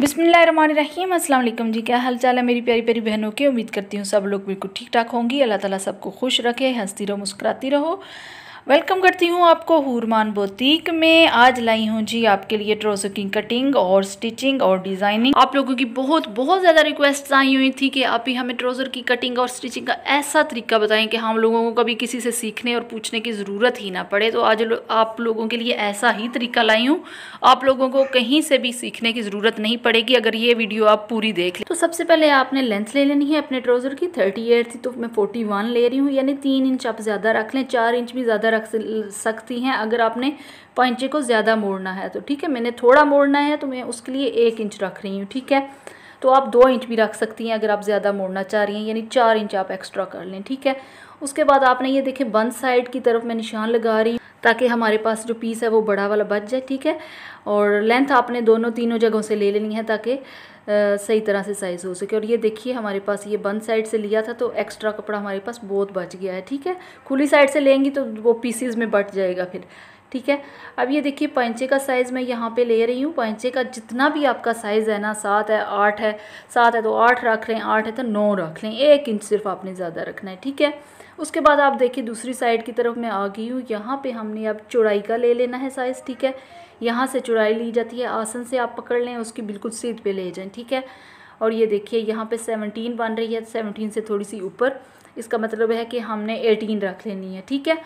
बिसमीम अल्लाम जी क्या हाल चाल है मेरी प्यारी प्यारी बहनों की उम्मीद करती हूँ सब लोग बिल्कुल ठीक ठाक होंगी अल्लाह ताला सबको खुश रखे हंसती रहो मुस्कुराती रहो वेलकम करती हूँ आपको हुरमान बोतीक में आज लाई हूँ जी आपके लिए ट्रोसो की कटिंग और स्टिचिंग और डिज़ाइनिंग आप लोगों की बहुत बहुत ज़्यादा रिक्वेस्ट आई हुई थी कि आप ही हमें ट्रोज़र की कटिंग और स्टिचिंग का ऐसा तरीका बताएं कि हम लोगों को कभी किसी से सीखने और पूछने की ज़रूरत ही ना पड़े तो आज लो, आप लोगों के लिए ऐसा ही तरीका लाई हूँ आप लोगों को कहीं से भी सीखने की ज़रूरत नहीं पड़ेगी अगर ये वीडियो आप पूरी देख लें तो सबसे पहले आपने लेंथ ले लेनी है अपने ट्रोज़र की थर्टी थी तो मैं फोर्टी ले रही हूँ यानी तीन इंच आप ज़्यादा रख लें चार इंच भी ज़्यादा ज़्यादा रख सकती हैं अगर आपने पंचे को ज़्यादा मोड़ना है तो ठीक है मैंने थोड़ा मोड़ना है तो मैं उसके लिए एक इंच रख रही हूँ ठीक है तो आप दो इंच भी रख सकती हैं अगर आप ज़्यादा मोड़ना चाह रही हैं यानी चार इंच आप एक्स्ट्रा कर लें ठीक है उसके बाद आपने ये देखें बंद साइड की तरफ मैं निशान लगा रही हूँ ताकि हमारे पास जो पीस है वो बड़ा वाला बच जाए ठीक है और लेंथ आपने दोनों तीनों जगहों से ले लेनी है ताकि सही तरह से साइज़ हो सके और ये देखिए हमारे पास ये बंद साइड से लिया था तो एक्स्ट्रा कपड़ा हमारे पास बहुत बच गया है ठीक है खुली साइड से लेंगी तो वो पीसीज में बट जाएगा फिर ठीक है अब ये देखिए पैंचे का साइज़ मैं यहाँ पे ले रही हूँ पैंचे का जितना भी आपका साइज़ है ना सात है आठ है सात है तो आठ रख लें आठ है तो नौ रख लें एक इंच सिर्फ आपने ज़्यादा रखना है ठीक है उसके बाद आप देखिए दूसरी साइड की तरफ मैं आ गई हूँ यहाँ पे हमने अब चौड़ाई का ले लेना है साइज़ ठीक है यहाँ से चौड़ाई ली जाती है आसन से आप पकड़ लें उसकी बिल्कुल सीध पे ले जाएं ठीक है और ये देखिए यहाँ पे सेवनटीन बन रही है सेवनटीन से थोड़ी सी ऊपर इसका मतलब है कि हमने एटीन रख लेनी है ठीक है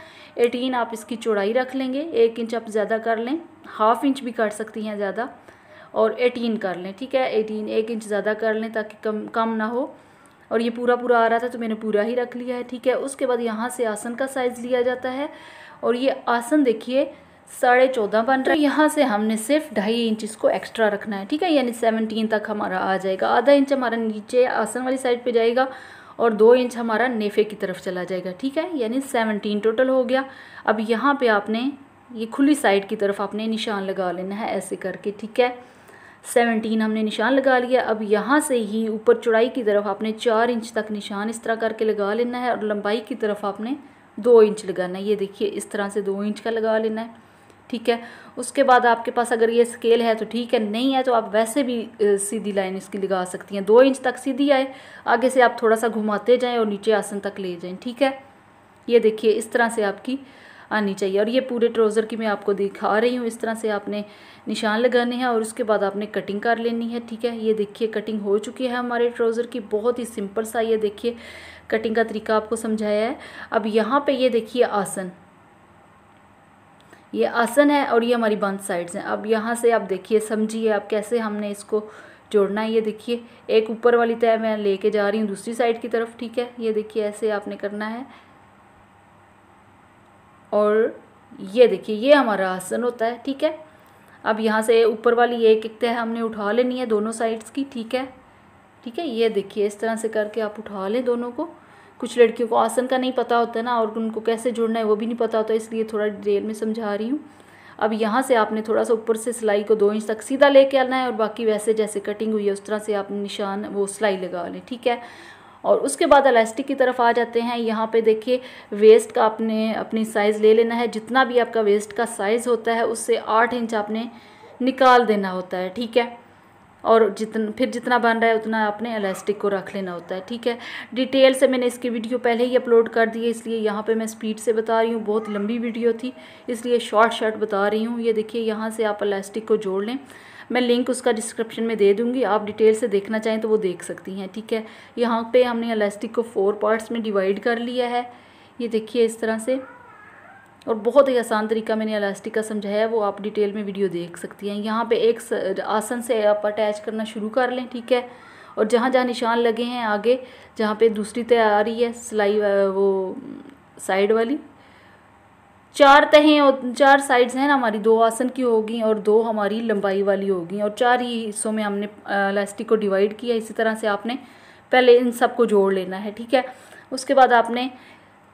एटीन आप इसकी चौड़ाई रख लेंगे एक इंच आप ज़्यादा कर लें हाफ़ इंच भी काट सकती हैं ज़्यादा और एटीन कर लें ठीक है एटीन एक इंच ज़्यादा कर लें ताकि कम कम ना हो और ये पूरा पूरा आ रहा था तो मैंने पूरा ही रख लिया है ठीक है उसके बाद यहाँ से आसन का साइज़ लिया जाता है और ये आसन देखिए साढ़े चौदह बन रहा है यहाँ से हमने सिर्फ ढाई इंच इसको एक्स्ट्रा रखना है ठीक है यानी सेवनटीन तक हमारा आ जाएगा आधा इंच हमारा नीचे आसन वाली साइड पे जाएगा और दो इंच हमारा नेफे की तरफ चला जाएगा ठीक है यानी सेवनटीन टोटल हो गया अब यहाँ पे आपने ये खुली साइड की तरफ आपने निशान लगा लेना है ऐसे करके ठीक है सेवनटीन हमने निशान लगा लिया अब यहाँ से ही ऊपर चौड़ाई की तरफ आपने चार इंच तक निशान इस तरह करके लगा लेना है और लंबाई की तरफ आपने दो इंच लगाना है ये देखिए इस तरह से दो इंच का लगा लेना है ठीक है उसके बाद आपके पास अगर ये स्केल है तो ठीक है नहीं है तो आप वैसे भी सीधी लाइन इसकी लगा सकती हैं दो इंच तक सीधी आए आगे से आप थोड़ा सा घुमाते जाएं और नीचे आसन तक ले जाएं ठीक है ये देखिए इस तरह से आपकी आनी चाहिए और ये पूरे ट्राउज़र की मैं आपको दिखा रही हूँ इस तरह से आपने निशान लगाने हैं और उसके बाद आपने कटिंग कर लेनी है ठीक है ये देखिए कटिंग हो चुकी है हमारे ट्राउज़र की बहुत ही सिंपल सा ये देखिए कटिंग का तरीका आपको समझाया है अब यहाँ पर ये देखिए आसन ये आसन है और ये हमारी बंद साइड्स हैं अब यहाँ से आप देखिए समझिए आप कैसे हमने इसको जोड़ना है ये देखिए एक ऊपर वाली तय मैं लेके जा रही हूँ दूसरी साइड की तरफ ठीक है ये देखिए ऐसे आपने करना है और ये देखिए ये हमारा आसन होता है ठीक है अब यहाँ से ऊपर वाली एक एक तह हमने उठा लेनी है दोनों साइड्स की ठीक है ठीक है ये देखिए इस तरह से करके आप उठा लें दोनों को कुछ लड़कियों को आसन का नहीं पता होता ना और उनको कैसे जुड़ना है वो भी नहीं पता होता इसलिए थोड़ा डिटेल में समझा रही हूँ अब यहाँ से आपने थोड़ा सा ऊपर से सिलाई को दो इंच तक सीधा लेके आना है और बाकी वैसे जैसे कटिंग हुई है उस तरह से आप निशान वो सिलाई लगा लें ठीक है और उसके बाद अलास्टिक की तरफ आ जाते हैं यहाँ पे देखिए वेस्ट का आपने अपनी साइज़ ले लेना है जितना भी आपका वेस्ट का साइज़ होता है उससे आठ इंच आपने निकाल देना होता है ठीक है और जितना फिर जितना बन रहा है उतना आपने अलास्टिक को रख लेना होता है ठीक है डिटेल से मैंने इसकी वीडियो पहले ही अपलोड कर दी है इसलिए यहाँ पे मैं स्पीड से बता रही हूँ बहुत लंबी वीडियो थी इसलिए शॉर्ट शॉर्ट बता रही हूँ ये देखिए यहाँ से आप अलास्टिक को जोड़ लें मैं लिंक उसका डिस्क्रिप्शन में दे दूँगी आप डिटेल से देखना चाहें तो वो देख सकती हैं ठीक है यहाँ पर हमने अलास्टिक को फोर पार्ट्स में डिवाइड कर लिया है ये देखिए इस तरह से और बहुत ही आसान तरीका मैंने अलास्टिक का समझाया वो आप डिटेल में वीडियो देख सकती हैं यहाँ पे एक आसन से आप अटैच करना शुरू कर लें ठीक है और जहाँ जहाँ निशान लगे हैं आगे जहाँ पे दूसरी तैयारी है सिलाई वो साइड वाली चार तहें और चार साइड्स हैं ना हमारी दो आसन की होगी और दो हमारी लंबाई वाली होगी और चार ही हिस्सों में हमने इलास्टिक को डिवाइड किया इसी तरह से आपने पहले इन सब को जोड़ लेना है ठीक है उसके बाद आपने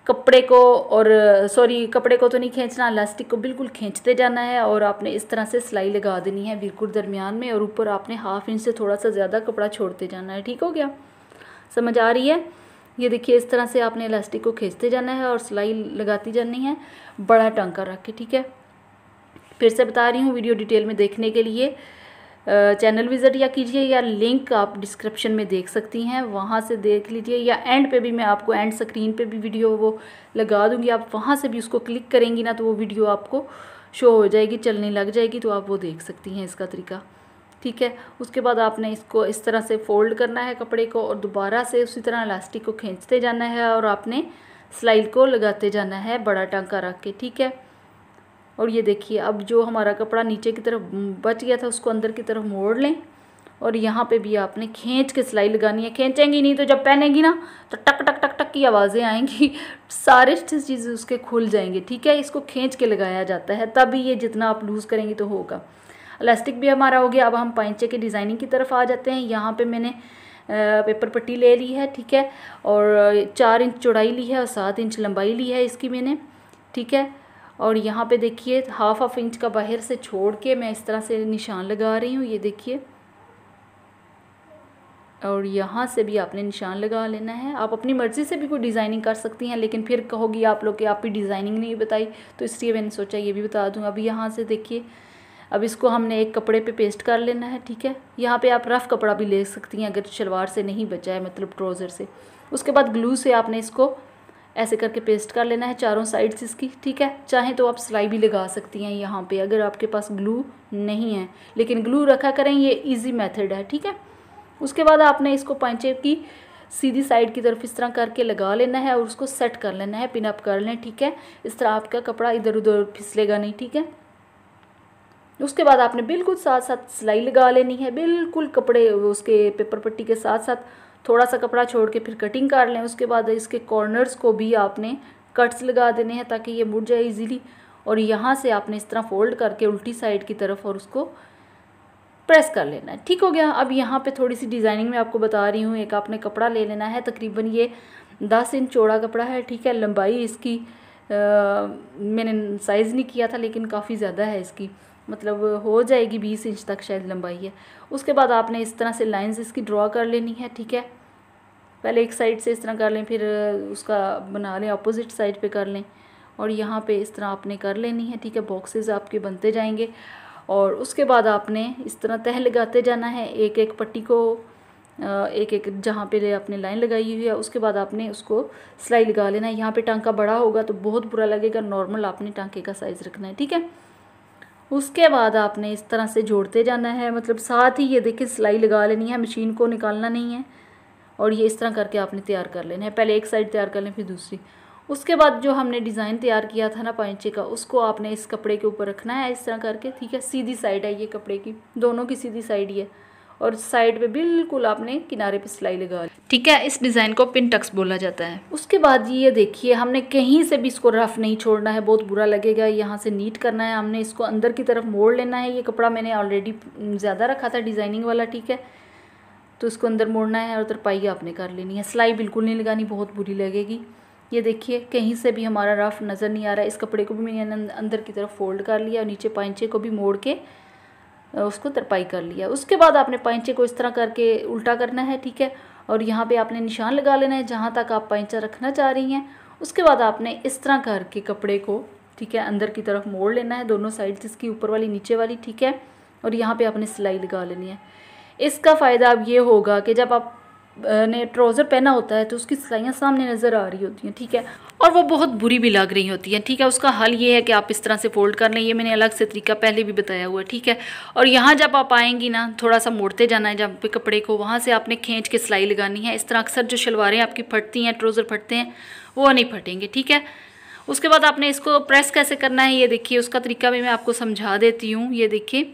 कपड़े को और सॉरी कपड़े को तो नहीं खींचना इलास्टिक को बिल्कुल खींचते जाना है और आपने इस तरह से सिलाई लगा देनी है बिल्कुल दरमियान में और ऊपर आपने हाफ इंच से थोड़ा सा ज़्यादा कपड़ा छोड़ते जाना है ठीक हो गया समझ आ रही है ये देखिए इस तरह से आपने इलास्टिक को खींचते जाना है और सिलाई लगाती जानी है बड़ा टंका रख के ठीक है फिर से बता रही हूँ वीडियो डिटेल में देखने के लिए चैनल विज़िट या कीजिए या लिंक आप डिस्क्रिप्शन में देख सकती हैं वहाँ से देख लीजिए या एंड पे भी मैं आपको एंड स्क्रीन पे भी वीडियो वो लगा दूँगी आप वहाँ से भी उसको क्लिक करेंगी ना तो वो वीडियो आपको शो हो जाएगी चलने लग जाएगी तो आप वो देख सकती हैं इसका तरीका ठीक है उसके बाद आपने इसको इस तरह से फोल्ड करना है कपड़े को और दोबारा से उसी तरह इलास्टिक को खींचते जाना है और आपने सिलाई को लगाते जाना है बड़ा टांका रख के ठीक है और ये देखिए अब जो हमारा कपड़ा नीचे की तरफ बच गया था उसको अंदर की तरफ मोड़ लें और यहाँ पे भी आपने खींच के सिलाई लगानी है खींचेंगी नहीं तो जब पहनेंगी ना तो टक टक टक टक की आवाज़ें आएंगी सारे चीज़ें उसके खुल जाएंगे ठीक है इसको खींच के लगाया जाता है तभी ये जितना आप लूज़ करेंगी तो होगा इलास्टिक भी हमारा हो गया अब हम पैंचे के डिज़ाइनिंग की तरफ आ जाते हैं यहाँ पे मैंने पेपर पट्टी ले ली है ठीक है और चार इंच चौड़ाई ली है और सात इंच लंबाई ली है इसकी मैंने ठीक है और यहाँ पे देखिए हाफ हाफ इंच का बाहर से छोड़ के मैं इस तरह से निशान लगा रही हूँ ये देखिए और यहाँ से भी आपने निशान लगा लेना है आप अपनी मर्ज़ी से भी कोई डिज़ाइनिंग कर सकती हैं लेकिन फिर कहोगी आप लोग कि आप डिज़ाइनिंग नहीं बताई तो इसलिए मैंने सोचा ये भी बता दूँ अभी यहाँ से देखिए अब इसको हमने एक कपड़े पे पेस्ट कर लेना है ठीक है यहाँ पे आप रफ़ कपड़ा भी ले सकती हैं अगर शलवार से नहीं बचा है मतलब ट्राउज़र से उसके बाद ग्लू से आपने इसको ऐसे करके पेस्ट कर लेना है चारों साइड्स इसकी ठीक है चाहे तो आप सिलाई भी लगा सकती हैं यहाँ पे अगर आपके पास ग्लू नहीं है लेकिन ग्लू रखा करें ये इजी मेथड है ठीक है उसके बाद आपने इसको पंचे की सीधी साइड की तरफ इस तरह करके लगा लेना है और उसको सेट कर लेना है पिनअप कर लें ठीक है इस तरह आपका कपड़ा इधर उधर फिसलेगा नहीं ठीक है उसके बाद आपने बिल्कुल साथ साथ सिलाई लगा लेनी है बिल्कुल कपड़े उसके पेपर पट्टी के साथ साथ थोड़ा सा कपड़ा छोड़ के फिर कटिंग कर लें उसके बाद इसके कॉर्नर्स को भी आपने कट्स लगा देने हैं ताकि ये मुड़ जाए इजीली और यहाँ से आपने इस तरह फोल्ड करके उल्टी साइड की तरफ और उसको प्रेस कर लेना है ठीक हो गया अब यहाँ पे थोड़ी सी डिज़ाइनिंग में आपको बता रही हूँ एक आपने कपड़ा ले लेना है तकरीबन ये दस इंच चौड़ा कपड़ा है ठीक है लंबाई इसकी आ, मैंने साइज़ नहीं किया था लेकिन काफ़ी ज़्यादा है इसकी मतलब हो जाएगी बीस इंच तक शायद लंबाई है उसके बाद आपने इस तरह से लाइन्स इसकी ड्रॉ कर लेनी है ठीक है पहले एक साइड से इस तरह कर लें फिर उसका बना लें अपोजिट साइड पे कर लें और यहाँ पे इस तरह आपने कर लेनी है ठीक है बॉक्सेस आपके बनते जाएंगे और उसके बाद आपने इस तरह तह लगाते जाना है एक एक पट्टी को एक एक जहाँ पे आपने लाइन लगाई हुई है उसके बाद आपने उसको सिलाई लगा लेना है यहाँ पर टांका बड़ा होगा तो बहुत बुरा लगेगा नॉर्मल आपने टाँके का साइज़ रखना है ठीक है उसके बाद आपने इस तरह से जोड़ते जाना है मतलब साथ ही ये देखिए सिलाई लगा लेनी है मशीन को निकालना नहीं है और ये इस तरह करके आपने तैयार कर लेना है पहले एक साइड तैयार कर लें फिर दूसरी उसके बाद जो हमने डिज़ाइन तैयार किया था ना पैंचे का उसको आपने इस कपड़े के ऊपर रखना है इस तरह करके ठीक है सीधी साइड है ये कपड़े की दोनों की सीधी साइड ही है और साइड पे बिल्कुल आपने किनारे पे सिलाई लगा ली ठीक है इस डिज़ाइन को पिन टक्स बोला जाता है उसके बाद ये देखिए हमने कहीं से भी इसको रफ नहीं छोड़ना है बहुत बुरा लगेगा यहाँ से नीट करना है हमने इसको अंदर की तरफ मोड़ लेना है ये कपड़ा मैंने ऑलरेडी ज़्यादा रखा था डिज़ाइनिंग वाला ठीक है तो इसको अंदर मोड़ना है और तरपाई आपने कर लेनी है सिलाई बिल्कुल नहीं लगानी बहुत बुरी लगेगी ये देखिए कहीं से भी हमारा रफ नज़र नहीं आ रहा है इस कपड़े को भी मैंने अंदर की तरफ फोल्ड कर लिया और नीचे पाइंचे को भी मोड़ के उसको तरपाई कर लिया उसके बाद आपने पैंचे को इस तरह करके उल्टा करना है ठीक है और यहाँ पे आपने निशान लगा लेना है जहाँ तक आप पैंचा रखना चाह रही हैं उसके बाद आपने इस तरह करके कपड़े को ठीक है अंदर की तरफ मोड़ लेना है दोनों साइड इसकी ऊपर वाली नीचे वाली ठीक है और यहाँ पर आपने सिलाई लगा लेनी है इसका फ़ायदा अब ये होगा कि जब आप ने ट्राउज़र पहना होता है तो उसकी सिलाइयाँ सामने नज़र आ रही होती हैं ठीक है और वो बहुत बुरी भी लग रही होती हैं ठीक है उसका हल ये है कि आप इस तरह से फोल्ड कर लें ये मैंने अलग से तरीका पहले भी बताया हुआ है ठीक है और यहाँ जब आप आएंगी ना थोड़ा सा मोड़ते जाना है जहाँ पे कपड़े को वहाँ से आपने खींच के सिलाई लगानी है इस तरह अक्सर जो शलवारें आपकी फटती हैं ट्रोज़र फटते हैं वो नहीं फटेंगे ठीक है उसके बाद आपने इसको प्रेस कैसे करना है ये देखिए उसका तरीका भी मैं आपको समझा देती हूँ ये देखिए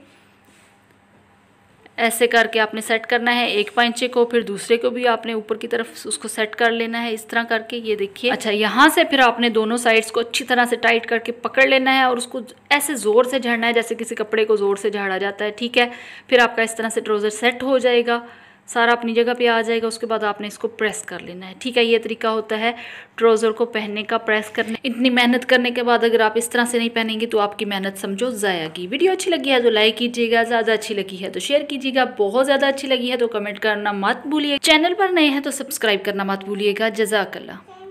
ऐसे करके आपने सेट करना है एक पैंचे को फिर दूसरे को भी आपने ऊपर की तरफ उसको सेट कर लेना है इस तरह करके ये देखिए अच्छा यहाँ से फिर आपने दोनों साइड्स को अच्छी तरह से टाइट करके पकड़ लेना है और उसको ऐसे ज़ोर से झड़ना है जैसे किसी कपड़े को ज़ोर से झाड़ा जाता है ठीक है फिर आपका इस तरह से ट्रोज़र सेट हो जाएगा सारा अपनी जगह पे आ जाएगा उसके बाद आपने इसको प्रेस कर लेना है ठीक है ये तरीका होता है ट्राउज़र को पहनने का प्रेस करने इतनी मेहनत करने के बाद अगर आप इस तरह से नहीं पहनेंगे तो आपकी मेहनत समझो ज़ाया की वीडियो अच्छी लगी है तो लाइक कीजिएगा ज़्यादा अच्छी लगी है तो शेयर कीजिएगा बहुत ज़्यादा अच्छी लगी है तो कमेंट करना मत भूलिए चैनल पर नए हैं तो सब्सक्राइब करना मत भूलिएगा जजाकल्ला